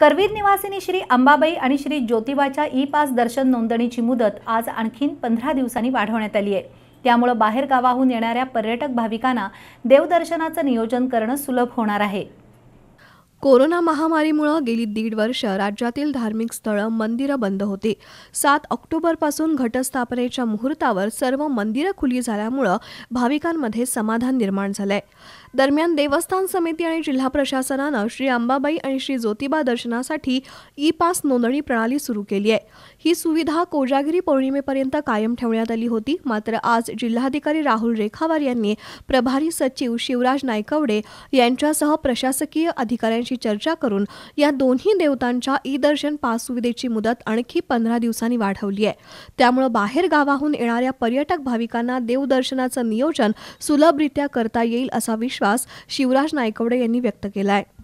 करवीर निवासिनी श्री अंबाबाई आणि श्री ज्योतिबाच्या E pass दर्शन नोंदणीची मुदत आज आणखीन पंधरा दिवसांनी वाढवण्यात आली आहे त्यामुळं बाहेर येणाऱ्या पर्यटक भाविकांना देवदर्शनाचं नियोजन करणं सुलभ होणार आहे कोरोना महामारीमुळे गेली दीड वर्ष राज्यातील धार्मिक स्थळं मंदिरं बंद होती सात ऑक्टोबरपासून घटस्थापनेच्या मुहूर्तावर सर्व मंदिरं खुली झाल्यामुळं भाविकांमध्ये समाधान निर्माण झालंय दरम्यान देवस्थान समिती आणि जिल्हा प्रशासनानं श्री अंबाबाई आणि श्री ज्योतिबा दर्शनासाठी ई पास नोंदणी प्रणाली सुरू केली आहे ही सुविधा कोजागिरी पौर्णिमेपर्यंत कायम ठेवण्यात आली होती मात्र आज जिल्हाधिकारी राहुल रेखावार यांनी प्रभारी सचिव शिवराज नायकवडे यांच्यासह प्रशासकीय अधिकाऱ्यांची चर्चा करून या दोन्ही देवतांच्या ई दर्शन पास सुविधेची मुदत आणखी पंधरा दिवसांनी वाढवली आहे त्यामुळे बाहेर गावाहून येणाऱ्या पर्यटक भाविकांना देवदर्शनाचं नियोजन सुलभरित्या करता येईल असा विश्वास शिवराज नायकवडे यांनी व्यक्त केला आहे